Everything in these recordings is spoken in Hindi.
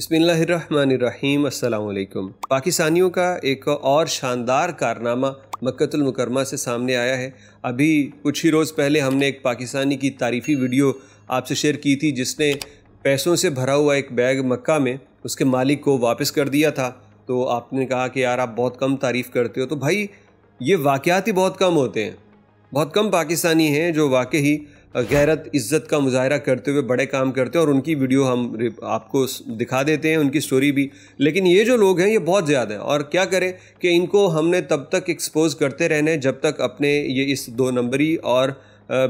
बसमीम् अल्लाम पाकिस्तानियों का एक और शानदार कारनामा मक्तुलमकरमा से सामने आया है अभी कुछ ही रोज़ पहले हमने एक पाकिस्तानी की तारीफ़ी वीडियो आपसे शेयर की थी जिसने पैसों से भरा हुआ एक बैग मक्का में उसके मालिक को वापस कर दिया था तो आपने कहा कि यार आप बहुत कम तारीफ़ करते हो तो भाई ये वाक़ात ही बहुत कम होते हैं बहुत कम पाकिस्तानी हैं जो वाकई गैरत इज्जत का मुजाहरा करते हुए बड़े काम करते हैं और उनकी वीडियो हम आपको दिखा देते हैं उनकी स्टोरी भी लेकिन ये जो लोग हैं ये बहुत ज़्यादा हैं और क्या करें कि इनको हमने तब तक एक्सपोज करते रहने जब तक अपने ये इस दो नंबरी और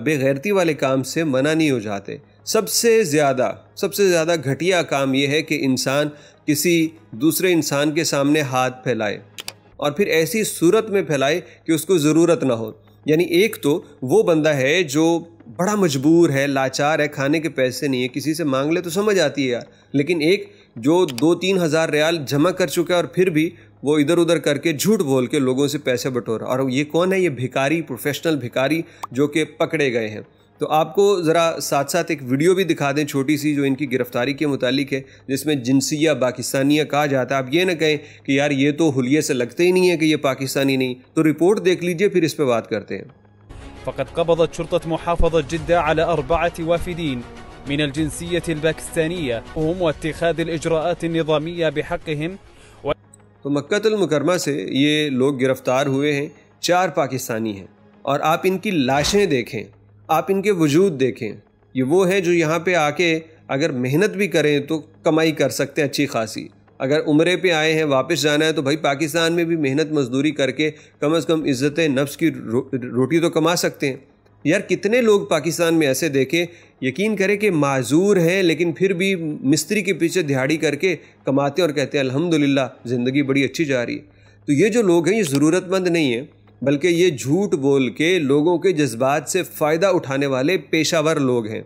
बेगैरती वाले काम से मना नहीं हो जाते सबसे ज़्यादा सबसे ज़्यादा घटिया काम यह है कि इंसान किसी दूसरे इंसान के सामने हाथ फैलाए और फिर ऐसी सूरत में फैलाए कि उसको ज़रूरत ना हो यानी एक तो वो बंदा है जो बड़ा मजबूर है लाचार है खाने के पैसे नहीं है किसी से मांग ले तो समझ आती है यार लेकिन एक जो दो तीन हज़ार रियाल जमा कर चुका है और फिर भी वो इधर उधर करके झूठ बोल के लोगों से पैसे बटोर और ये कौन है ये भिकारी प्रोफेशनल भिकारी जो कि पकड़े गए हैं तो आपको ज़रा साथ साथ एक वीडियो भी दिखा दें छोटी सी जो इनकी गिरफ्तारी के मुतालिक है जिसमें जिनसिया पाकिस्तानिया कहा जाता है आप ये ना कहें कि यार ये तो हुलिये से लगते ही नहीं है कि ये पाकिस्तानी नहीं तो रिपोर्ट देख लीजिए फिर इस पर बात करते हैं فقد قبضت شرطة محافظة جدة على أربعة وافدين من الجنسية الباكستانية وهم واتخاذ الإجراءات النظامية بحقهم و... तो मक्का मुकरमा से ये लोग गिरफ्तार हुए हैं चार पाकिस्तानी हैं और आप इनकी लाशें देखें आप इनके वजूद देखें ये वो हैं जो यहाँ पे आके अगर मेहनत भी करें तो कमाई कर सकते हैं अच्छी खासी अगर उम्र पे आए हैं वापस जाना है तो भाई पाकिस्तान में भी मेहनत मजदूरी करके कम अज़ कम इज़्ज़त नफ्स की रो, रोटी तो कमा सकते हैं यार कितने लोग पाकिस्तान में ऐसे देखें यकीन करें कि माजूर हैं लेकिन फिर भी मिस्त्री के पीछे दिहाड़ी करके कमाते और कहते हैं अल्हम्दुलिल्लाह ज़िंदगी बड़ी अच्छी जा रही है तो ये जो लोग हैं ये ज़रूरतमंद नहीं है बल्कि ये झूठ बोल के लोगों के जज्बात से फ़ायदा उठाने वाले पेशावर लोग हैं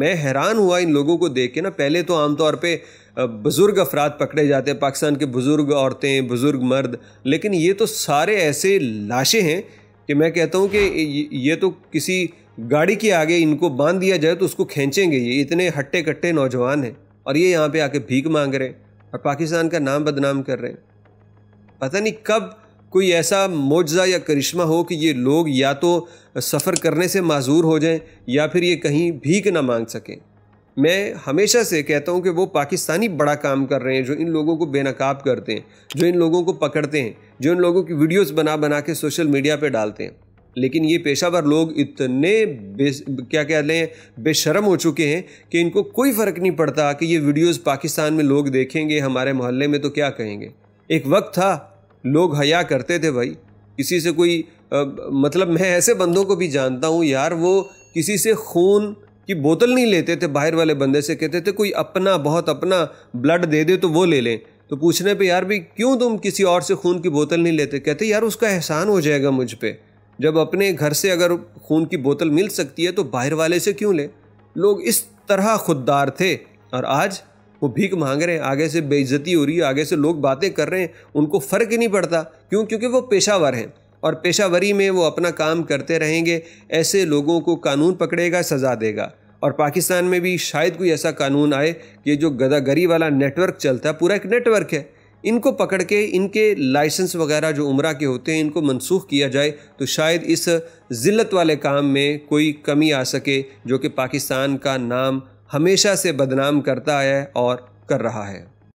मैं हैरान हुआ इन लोगों को देख के ना पहले तो आमतौर पर बुज़ुर्ग अफराद पकड़े जाते हैं पाकिस्तान के बुज़ुर्ग औरतें बुज़ुर्ग मर्द लेकिन ये तो सारे ऐसे लाशें हैं कि मैं कहता हूँ कि ये तो किसी गाड़ी के आगे इनको बांध दिया जाए तो उसको खींचेंगे ये इतने हट्टे कट्टे नौजवान हैं और ये यहाँ पे आके भीख मांग रहे हैं और पाकिस्तान का नाम बदनाम कर रहे हैं पता नहीं कब कोई ऐसा मुआजा या करिश्मा हो कि ये लोग या तो सफ़र करने से माजूर हो जाएं या फिर ये कहीं भीख ना मांग सकें मैं हमेशा से कहता हूँ कि वो पाकिस्तानी बड़ा काम कर रहे हैं जो इन लोगों को बेनकाब करते हैं जो इन लोगों को पकड़ते हैं जो इन लोगों की वीडियोस बना बना के सोशल मीडिया पे डालते हैं लेकिन ये पेशावर लोग इतने क्या कह लें बेशरम हो चुके हैं कि इनको कोई फ़र्क नहीं पड़ता कि ये वीडियोज़ पाकिस्तान में लोग देखेंगे हमारे मोहल्ले में तो क्या कहेंगे एक वक्त था लोग हया करते थे भाई किसी से कोई आ, मतलब मैं ऐसे बंदों को भी जानता हूँ यार वो किसी से खून कि बोतल नहीं लेते थे बाहर वाले बंदे से कहते थे कोई अपना बहुत अपना ब्लड दे दे तो वो ले लें तो पूछने पे यार भी क्यों तुम किसी और से खून की बोतल नहीं लेते कहते यार उसका एहसान हो जाएगा मुझ पर जब अपने घर से अगर खून की बोतल मिल सकती है तो बाहर वाले से क्यों लें लोग इस तरह खुददार थे और आज वो भीख मांग रहे हैं आगे से बेइज्जती हो रही है आगे से लोग बातें कर रहे हैं उनको फ़र्क ही नहीं पड़ता क्यों क्योंकि वो पेशावर हैं और पेशावरी में वो अपना काम करते रहेंगे ऐसे लोगों को कानून पकड़ेगा सज़ा देगा और पाकिस्तान में भी शायद कोई ऐसा कानून आए कि जो गदागरी वाला नेटवर्क चलता है पूरा एक नेटवर्क है इनको पकड़ के इनके लाइसेंस वगैरह जो उम्र के होते हैं इनको मनसूख किया जाए तो शायद इस ज़िल्त वाले काम में कोई कमी आ सके जो कि पाकिस्तान का नाम हमेशा से बदनाम करता है और कर रहा है